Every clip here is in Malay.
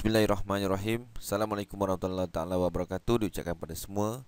Bismillahirrahmanirrahim Assalamualaikum warahmatullahi taala wabarakatuh Diucapkan kepada semua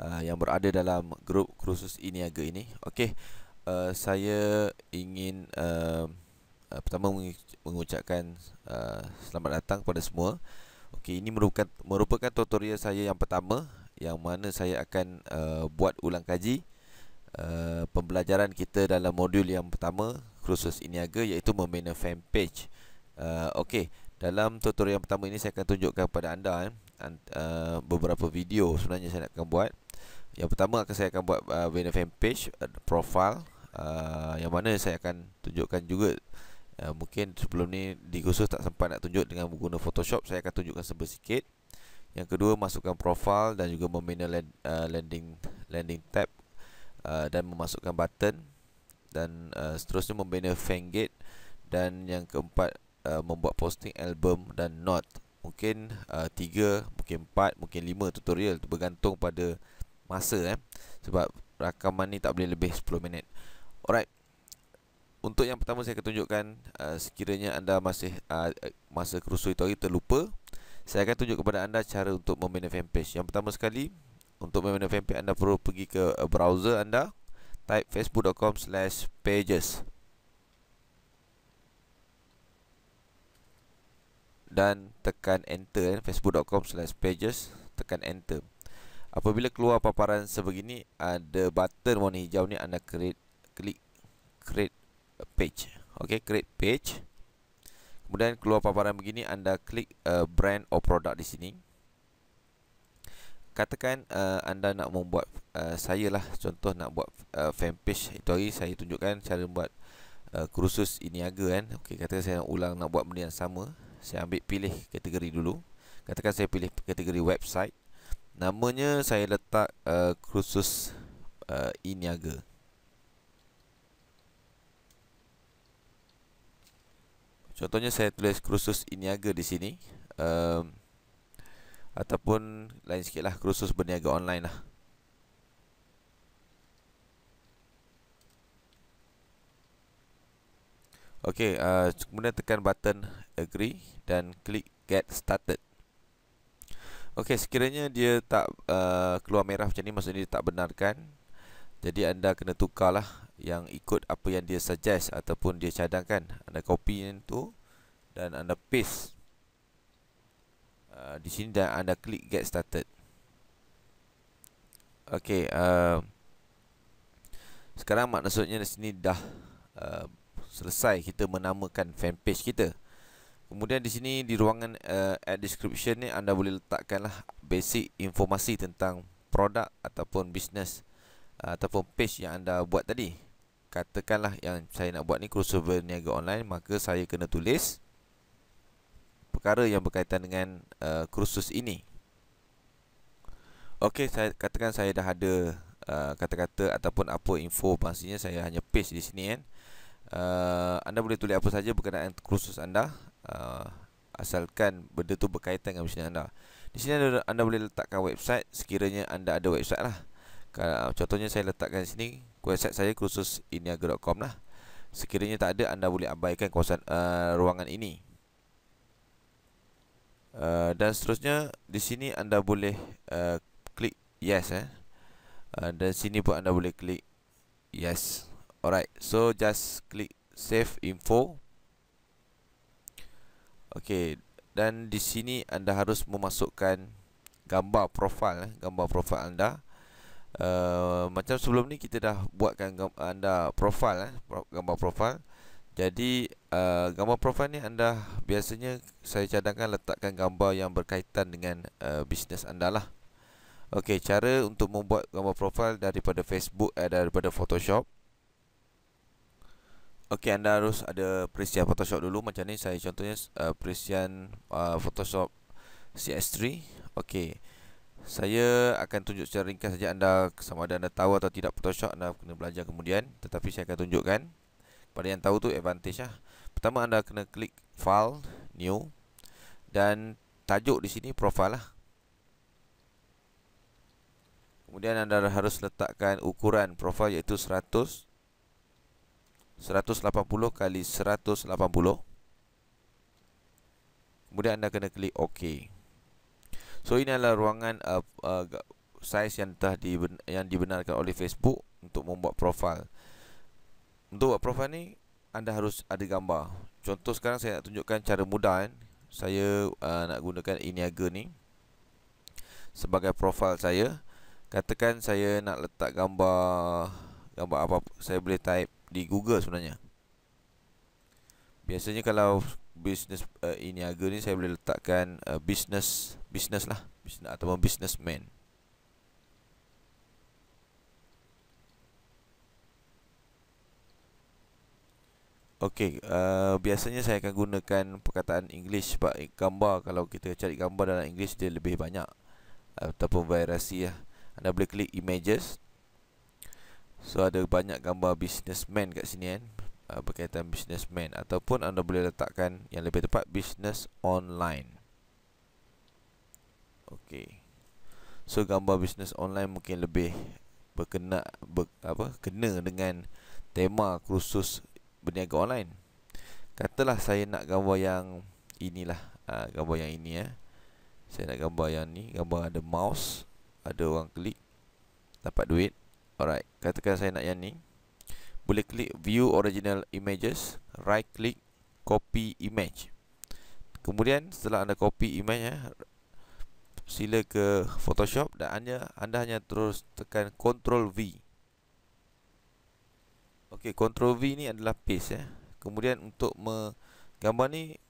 uh, Yang berada dalam grup khusus Iniaga ini Okey uh, Saya ingin uh, uh, Pertama mengucapkan uh, Selamat datang kepada semua Okey ini merupakan, merupakan tutorial saya yang pertama Yang mana saya akan uh, Buat ulang kaji uh, Pembelajaran kita dalam modul yang pertama Khusus Iniaga aga Iaitu membina fanpage uh, Okey dalam tutorial yang pertama ini saya akan tunjukkan kepada anda eh, uh, Beberapa video sebenarnya saya nak buat Yang pertama akan saya akan buat banner uh, fanpage uh, profile Yang mana saya akan tunjukkan juga Mungkin sebelum ni di khusus tak sempat nak tunjuk dengan guna photoshop Saya akan tunjukkan sebesar sikit Yang kedua masukkan profil dan juga membina landing landing tab Dan memasukkan button Dan seterusnya membina fan gate dan yang keempat uh, membuat posting album dan not mungkin uh, tiga mungkin empat mungkin lima tutorial bergantung pada masa eh sebab rakaman ni tak boleh lebih 10 minit alright untuk yang pertama saya akan tunjukkan uh, sekiranya anda masih uh, masa kerusui tadi terlupa saya akan tunjuk kepada anda cara untuk membina fanpage yang pertama sekali untuk membina fanpage anda perlu pergi ke uh, browser anda type facebook.com pages dan tekan enter eh, facebook.com slash pages tekan enter apabila keluar paparan sebegini ada button warna hijau ni anda create klik create page ok create page kemudian keluar paparan begini anda klik uh, brand or product di sini katakan uh, anda nak membuat uh, saya lah contoh nak buat uh, fan page itu hari saya tunjukkan cara buat uh, kursus ini aga kan ok kata saya nak ulang nak buat benda yang sama saya ambil pilih kategori dulu katakan saya pilih kategori website namanya saya letak uh, khusus uh, iniaga contohnya saya tulis khusus iniaga di sini uh, ataupun lain sikitlah khusus berniaga online lah Okey, uh, kemudian tekan button agree dan klik get started. Okey, sekiranya dia tak uh, keluar merah macam ni maksudnya dia tak benarkan. Jadi anda kena tukarlah yang ikut apa yang dia suggest ataupun dia cadangkan. Anda copy yang tu dan anda paste Uh, di sini dan anda klik get started Okey, uh, Sekarang maksudnya di sini dah uh, selesai kita menamakan fanpage kita Kemudian di sini di ruangan uh, ad description ni anda boleh letakkanlah basic informasi tentang produk ataupun bisnes uh, eh, ataupun page yang anda buat tadi. Katakanlah yang saya nak buat ni crossover niaga online maka saya kena tulis perkara yang berkaitan dengan uh, kursus ini. Okey saya katakan saya dah ada kata-kata uh, ataupun apa info maksudnya saya hanya paste di sini kan. Eh uh, anda boleh tulis apa saja berkenaan kursus anda uh, asalkan benda tu berkaitan dengan bisnes anda. Di sini anda, anda boleh letakkan website sekiranya anda ada website lah. Contohnya saya letakkan sini website saya kursus iniaga.com lah. Sekiranya tak ada anda boleh abaikan kawasan uh, ruangan ini. Uh, dan seterusnya di sini anda boleh uh, klik yes eh. Uh, dan sini pun anda boleh klik yes. Alright, so just click save info. Okay, dan di sini anda harus memasukkan gambar profil, eh, gambar profil anda. Uh, macam sebelum ni kita dah buatkan anda profil, eh, eh, gambar profil. Jadi uh, gambar profil ni anda biasanya saya cadangkan letakkan gambar yang berkaitan dengan uh, bisnes anda lah. Okay, cara untuk membuat gambar profil daripada Facebook eh, daripada Photoshop. Okey anda harus ada perisian Photoshop dulu macam ni saya contohnya uh, perisian uh, Photoshop CS3. Okey. Saya akan tunjuk secara ringkas saja anda sama ada anda tahu atau tidak Photoshop anda kena belajar kemudian tetapi saya akan tunjukkan kepada yang tahu tu advantage lah. Pertama anda kena klik file new dan tajuk di sini profile lah. Kemudian anda harus letakkan ukuran profile iaitu 100 180 kali 180 kemudian anda kena klik ok so ini adalah ruangan uh, uh, size yang telah diben- yang dibenarkan oleh Facebook untuk membuat profil untuk buat profil ni anda harus ada gambar contoh sekarang saya nak tunjukkan cara mudah kan saya uh, nak gunakan iniaga ni sebagai profil saya katakan saya nak letak gambar gambar apa saya boleh type di Google sebenarnya. Biasanya kalau bisnes uh, eh, ini harga ni saya boleh letakkan uh, eh, bisnes business lah, business atau businessman. Okey, uh, biasanya saya akan gunakan perkataan English sebab gambar kalau kita cari gambar dalam English dia lebih banyak ataupun variasi lah. Anda boleh klik images So ada banyak gambar businessman kat sini kan uh, Berkaitan businessman Ataupun anda boleh letakkan yang lebih tepat Business online Okay So gambar business online mungkin lebih berkena ber, apa kena dengan tema kursus berniaga online. Katalah saya nak gambar yang inilah aa, ah, gambar yang ini ya. Eh. Saya nak gambar yang ni, gambar ada mouse, ada orang klik dapat duit. Alright, katakan saya nak yang ni. Boleh klik view original images, right click copy image. Kemudian setelah anda copy image ya, sila ke Photoshop dan anda anda hanya terus tekan control V. Okey, control V ni adalah paste ya. Kemudian untuk menggambar ni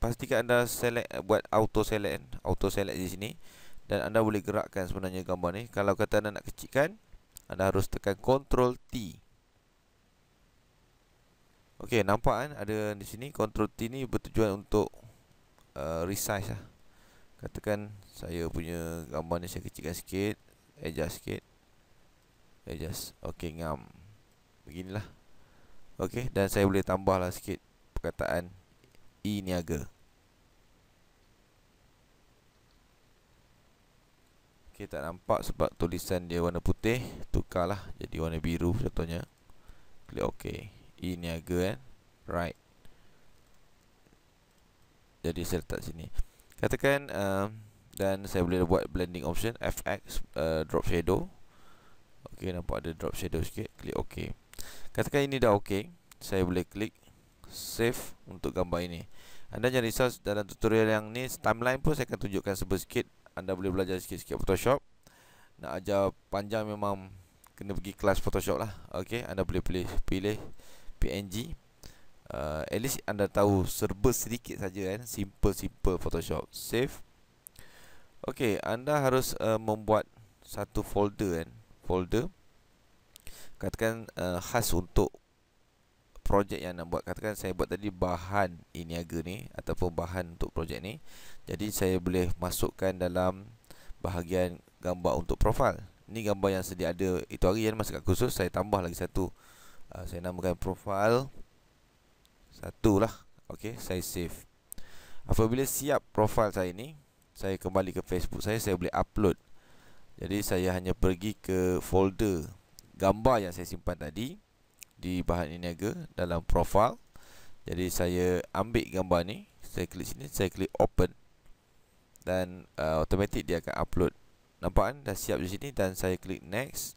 pastikan anda select eh, buat auto select, auto select di sini dan anda boleh gerakkan sebenarnya gambar ni. Kalau kata anda nak kecilkan, anda harus tekan Ctrl T Okey, nampak kan ada di sini Ctrl T ni bertujuan untuk uh, Resize lah Katakan saya punya gambar ni saya kecilkan sikit Adjust sikit Adjust Okey, ngam Beginilah Okey, dan saya boleh tambahlah sikit Perkataan E-Niaga e niaga okay, tak nampak sebab tulisan dia warna putih tukarlah jadi warna biru contohnya klik ok ini e aga kan eh. right jadi saya letak sini katakan um, dan saya boleh buat blending option fx uh, drop shadow okey nampak ada drop shadow sikit klik ok katakan ini dah ok saya boleh klik save untuk gambar ini anda jangan risau dalam tutorial yang ni timeline pun saya akan tunjukkan sebesar anda boleh belajar sikit-sikit Photoshop. Nak ajar panjang memang kena pergi kelas Photoshop lah. Okay, anda boleh pilih pilih PNG. Uh, at least anda tahu serba sedikit saja kan, simple-simple Photoshop. Save. Okay, anda harus uh, membuat satu folder kan, folder. Katakan uh, khas untuk projek yang nak buat katakan saya buat tadi bahan iniaga ni ataupun bahan untuk projek ni jadi saya boleh masukkan dalam bahagian gambar untuk profil ni gambar yang sedia ada itu hari yang masuk kat kursus saya tambah lagi satu uh, saya namakan profil satu lah okey saya save apabila siap profil saya ni saya kembali ke Facebook saya saya boleh upload jadi saya hanya pergi ke folder gambar yang saya simpan tadi di bahan ini niaga dalam profil. jadi saya ambil gambar ni saya klik sini saya klik open dan uh, automatik dia akan upload nampak kan dah siap di sini dan saya klik next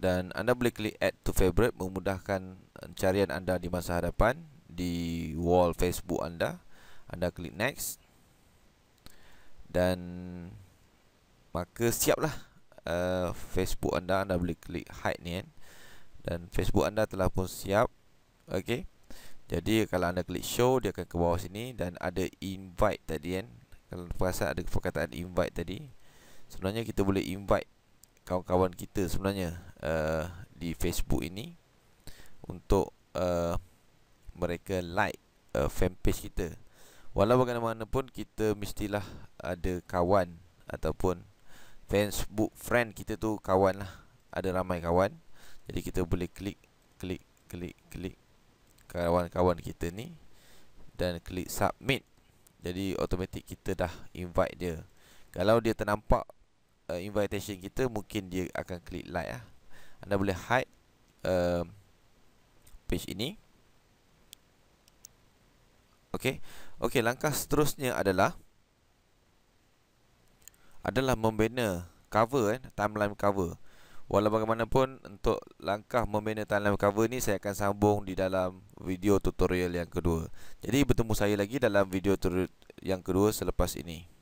dan anda boleh klik add to favorite memudahkan uh, carian anda di masa hadapan di wall facebook anda anda klik next dan maka siaplah uh, facebook anda anda boleh klik hide ni kan eh? dan Facebook anda telah pun siap okey jadi kalau anda klik show dia akan ke bawah sini dan ada invite tadi kan kalau anda ada perkataan invite tadi sebenarnya kita boleh invite kawan-kawan kita sebenarnya uh, di Facebook ini untuk uh, mereka like uh, fanpage kita walau bagaimanapun kita mestilah ada kawan ataupun Facebook friend kita tu kawan lah ada ramai kawan jadi kita boleh klik klik klik klik kawan-kawan kita ni dan klik submit. Jadi automatik kita dah invite dia. Kalau dia ternampak uh, invitation kita mungkin dia akan klik like lah. Anda boleh hide uh, page ini. Okey. Okey, langkah seterusnya adalah adalah membina cover eh timeline cover. Walau bagaimanapun untuk langkah membina tanam cover ni saya akan sambung di dalam video tutorial yang kedua. Jadi bertemu saya lagi dalam video tutorial yang kedua selepas ini.